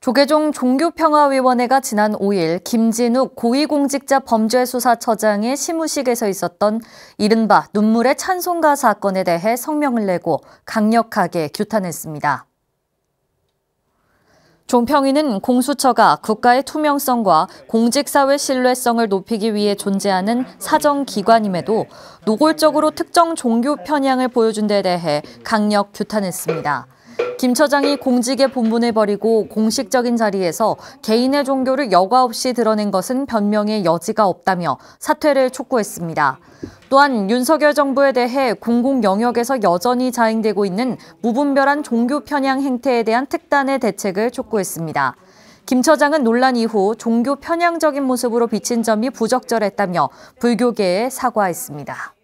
조계종 종교평화위원회가 지난 5일 김진욱 고위공직자 범죄수사처장의 시무식에서 있었던 이른바 눈물의 찬송가 사건에 대해 성명을 내고 강력하게 규탄했습니다. 종평위는 공수처가 국가의 투명성과 공직사회 신뢰성을 높이기 위해 존재하는 사정기관임에도 노골적으로 특정 종교 편향을 보여준 데 대해 강력 규탄했습니다. 김 처장이 공직의 본분을 버리고 공식적인 자리에서 개인의 종교를 여과 없이 드러낸 것은 변명의 여지가 없다며 사퇴를 촉구했습니다. 또한 윤석열 정부에 대해 공공 영역에서 여전히 자행되고 있는 무분별한 종교 편향 행태에 대한 특단의 대책을 촉구했습니다. 김 처장은 논란 이후 종교 편향적인 모습으로 비친 점이 부적절했다며 불교계에 사과했습니다.